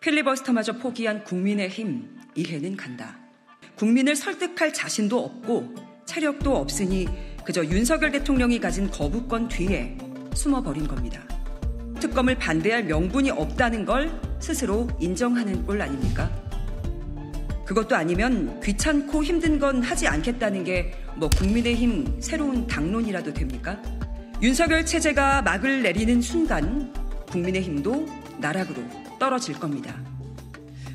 필리버스터마저 포기한 국민의힘 이해는 간다. 국민을 설득할 자신도 없고 체력도 없으니 그저 윤석열 대통령이 가진 거부권 뒤에 숨어버린 겁니다. 특검을 반대할 명분이 없다는 걸 스스로 인정하는 꼴 아닙니까? 그것도 아니면 귀찮고 힘든 건 하지 않겠다는 게 뭐 국민의힘 새로운 당론이라도 됩니까? 윤석열 체제가 막을 내리는 순간 국민의힘도 나락으로 떨어질 겁니다.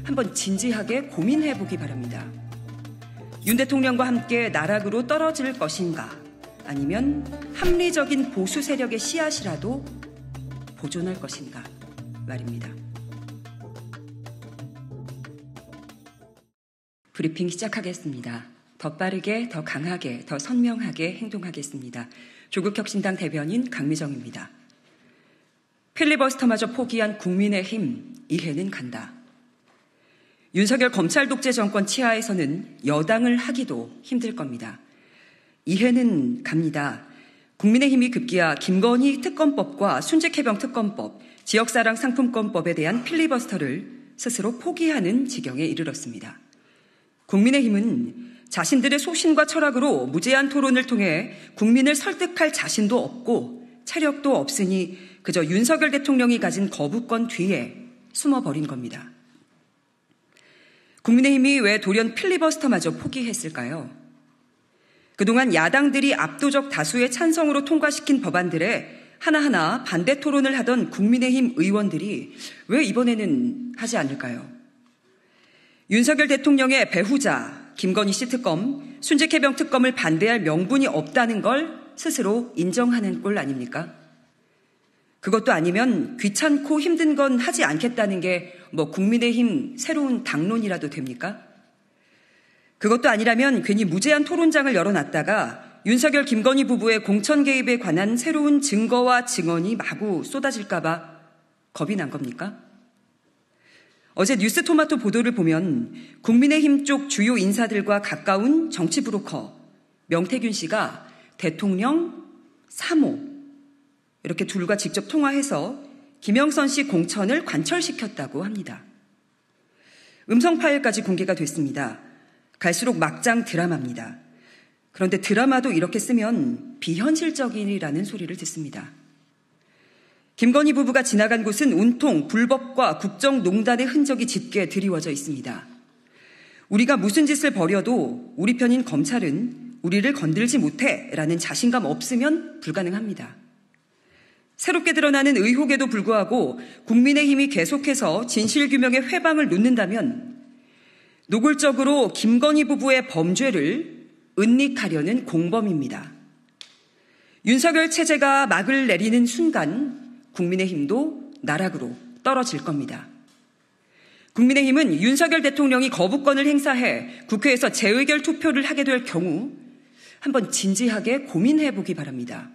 한번 진지하게 고민해 보기 바랍니다. 윤 대통령과 함께 나락으로 떨어질 것인가 아니면 합리적인 보수 세력의 씨앗이라도 보존할 것인가 말입니다. 브리핑 시작하겠습니다. 더 빠르게, 더 강하게, 더 선명하게 행동하겠습니다. 조국혁신당 대변인 강미정입니다. 필리버스터마저 포기한 국민의힘 이해는 간다. 윤석열 검찰 독재 정권 치하에서는 여당을 하기도 힘들 겁니다. 이해는 갑니다. 국민의힘이 급기야 김건희 특검법과 순직해병 특검법, 지역사랑 상품권법에 대한 필리버스터를 스스로 포기하는 지경에 이르렀습니다. 국민의힘은 자신들의 소신과 철학으로 무제한 토론을 통해 국민을 설득할 자신도 없고 체력도 없으니 그저 윤석열 대통령이 가진 거부권 뒤에 숨어버린 겁니다. 국민의힘이 왜 돌연 필리버스터마저 포기했을까요? 그동안 야당들이 압도적 다수의 찬성으로 통과시킨 법안들에 하나하나 반대 토론을 하던 국민의힘 의원들이 왜 이번에는 하지 않을까요? 윤석열 대통령의 배후자 김건희 씨 특검, 순직해병 특검을 반대할 명분이 없다는 걸 스스로 인정하는 꼴 아닙니까? 그것도 아니면 귀찮고 힘든 건 하지 않겠다는 게 뭐 국민의힘 새로운 당론이라도 됩니까? 그것도 아니라면 괜히 무제한 토론장을 열어놨다가 윤석열 김건희 부부의 공천 개입에 관한 새로운 증거와 증언이 마구 쏟아질까봐 겁이 난 겁니까? 어제 뉴스 토마토 보도를 보면 국민의힘 쪽 주요 인사들과 가까운 정치 브로커 명태균 씨가 대통령 사모, 이렇게 둘과 직접 통화해서 김영선 씨 공천을 관철시켰다고 합니다. 음성 파일까지 공개가 됐습니다. 갈수록 막장 드라마입니다. 그런데 드라마도 이렇게 쓰면 비현실적이라는 소리를 듣습니다. 김건희 부부가 지나간 곳은 온통 불법과 국정농단의 흔적이 짙게 드리워져 있습니다. 우리가 무슨 짓을 벌여도 우리 편인 검찰은 우리를 건들지 못해 라는 자신감 없으면 불가능합니다. 새롭게 드러나는 의혹에도 불구하고 국민의힘이 계속해서 진실규명의 회방을 놓는다면 노골적으로 김건희 부부의 범죄를 은닉하려는 공범입니다. 윤석열 체제가 막을 내리는 순간 국민의힘도 나락으로 떨어질 겁니다. 국민의힘은 윤석열 대통령이 거부권을 행사해 국회에서 재의결 투표를 하게 될 경우 한번 진지하게 고민해 보기 바랍니다.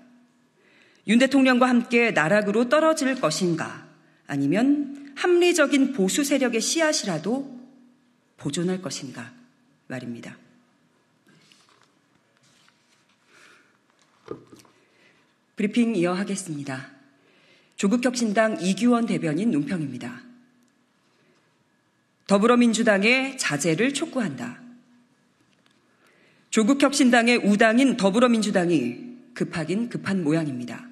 윤 대통령과 함께 나락으로 떨어질 것인가 아니면 합리적인 보수 세력의 씨앗이라도 보존할 것인가 말입니다. 브리핑 이어하겠습니다. 조국혁신당 이규원 대변인 논평입니다. 더불어민주당의 자제를 촉구한다. 조국혁신당의 우당인 더불어민주당이 급하긴 급한 모양입니다.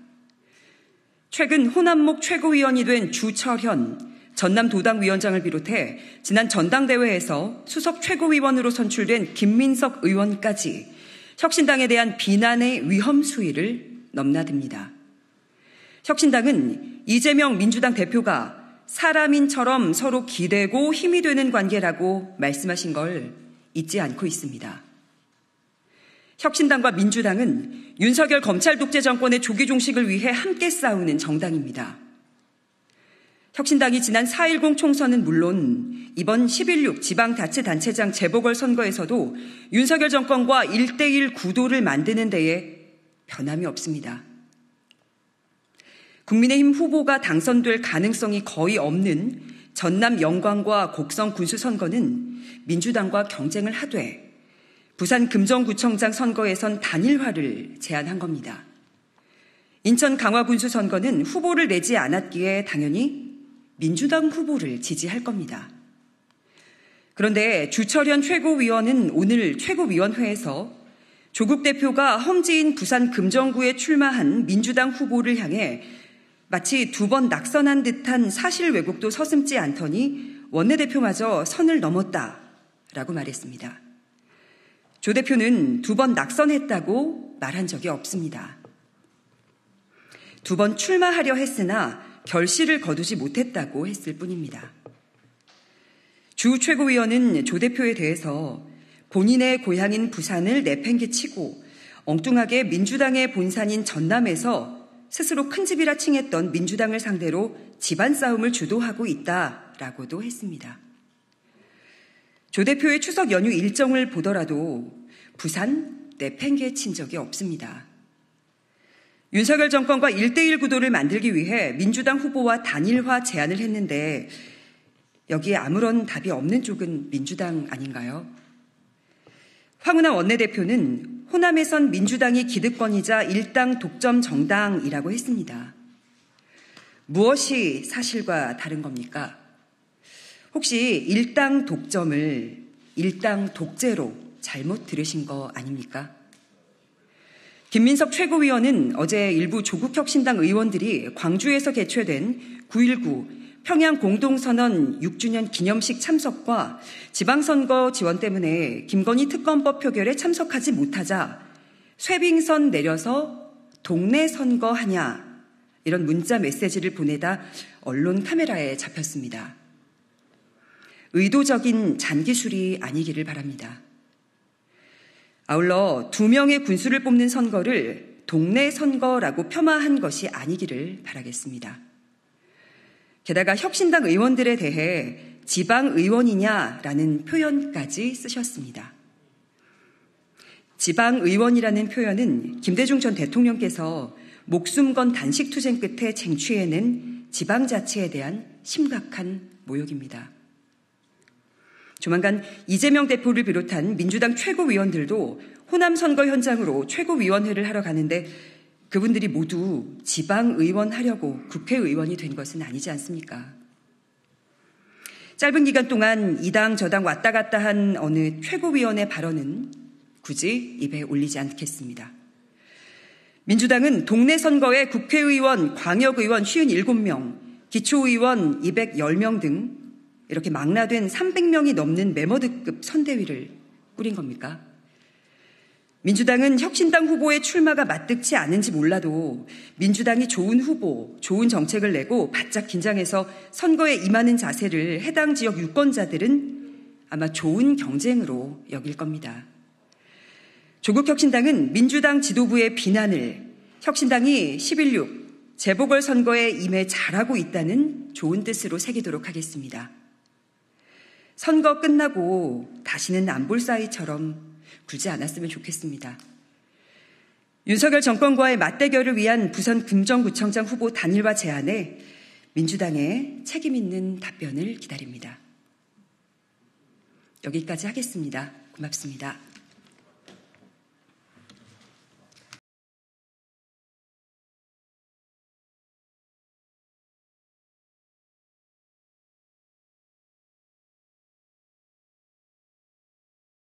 최근 호남목 최고위원이 된 주철현 전남도당 위원장을 비롯해 지난 전당대회에서 수석 최고위원으로 선출된 김민석 의원까지 혁신당에 대한 비난의 위험 수위를 넘나듭니다. 혁신당은 이재명 민주당 대표가 사람인처럼 서로 기대고 힘이 되는 관계라고 말씀하신 걸 잊지 않고 있습니다. 혁신당과 민주당은 윤석열 검찰 독재 정권의 조기 종식을 위해 함께 싸우는 정당입니다. 혁신당이 지난 4.10 총선은 물론 이번 11.6 지방자치단체장 재보궐선거에서도 윤석열 정권과 1대1 구도를 만드는 데에 변함이 없습니다. 국민의힘 후보가 당선될 가능성이 거의 없는 전남 영광과 곡성 군수 선거는 민주당과 경쟁을 하되 부산 금정구청장 선거에선 단일화를 제안한 겁니다. 인천 강화군수 선거는 후보를 내지 않았기에 당연히 민주당 후보를 지지할 겁니다. 그런데 주철현 최고위원은 오늘 최고위원회에서 조국 대표가 험지인 부산 금정구에 출마한 민주당 후보를 향해 마치 두 번 낙선한 듯한 사실 왜곡도 서슴지 않더니 원내대표마저 선을 넘었다라고 말했습니다. 조 대표는 두 번 낙선했다고 말한 적이 없습니다. 두 번 출마하려 했으나 결실을 거두지 못했다고 했을 뿐입니다. 주 최고위원은 조 대표에 대해서 본인의 고향인 부산을 내팽개치고 엉뚱하게 민주당의 본산인 전남에서 스스로 큰 집이라 칭했던 민주당을 상대로 집안 싸움을 주도하고 있다라고도 했습니다. 조 대표의 추석 연휴 일정을 보더라도 부산 내팽개친 적이 없습니다. 윤석열 정권과 1대1 구도를 만들기 위해 민주당 후보와 단일화 제안을 했는데 여기에 아무런 답이 없는 쪽은 민주당 아닌가요? 황운하 원내대표는 호남에선 민주당이 기득권이자 일당 독점 정당이라고 했습니다. 무엇이 사실과 다른 겁니까? 혹시 일당 독점을 일당 독재로 잘못 들으신 거 아닙니까? 김민석 최고위원은 어제 일부 조국혁신당 의원들이 광주에서 개최된 9.19 평양 공동선언 6주년 기념식 참석과 지방선거 지원 때문에 김건희 특검법 표결에 참석하지 못하자 쇠빙선 내려서 동네 선거하냐 이런 문자 메시지를 보내다 언론 카메라에 잡혔습니다. 의도적인 잔기술이 아니기를 바랍니다. 아울러 두 명의 군수를 뽑는 선거를 동네 선거라고 폄하한 것이 아니기를 바라겠습니다. 게다가 혁신당 의원들에 대해 지방 의원이냐라는 표현까지 쓰셨습니다. 지방 의원이라는 표현은 김대중 전 대통령께서 목숨 건 단식 투쟁 끝에 쟁취해낸 지방자치에 대한 심각한 모욕입니다. 조만간 이재명 대표를 비롯한 민주당 최고위원들도 호남 선거 현장으로 최고위원회를 하러 가는데 그분들이 모두 지방의원 하려고 국회의원이 된 것은 아니지 않습니까? 짧은 기간 동안 이당 저당 왔다 갔다 한 어느 최고위원의 발언은 굳이 입에 올리지 않겠습니다. 민주당은 동네 선거에 국회의원, 광역의원 57명, 기초의원 210명 등 이렇게 망라된 300명이 넘는 메머드급 선대위를 꾸린 겁니까? 민주당은 혁신당 후보의 출마가 마뜩치 않은지 몰라도 민주당이 좋은 후보, 좋은 정책을 내고 바짝 긴장해서 선거에 임하는 자세를 해당 지역 유권자들은 아마 좋은 경쟁으로 여길 겁니다. 조국 혁신당은 민주당 지도부의 비난을 혁신당이 11.6 재보궐선거에 임해 잘하고 있다는 좋은 뜻으로 새기도록 하겠습니다. 선거 끝나고 다시는 안 볼 사이처럼 굴지 않았으면 좋겠습니다. 윤석열 정권과의 맞대결을 위한 부산 금정구청장 후보 단일화 제안에 민주당의 책임 있는 답변을 기다립니다. 여기까지 하겠습니다. 고맙습니다.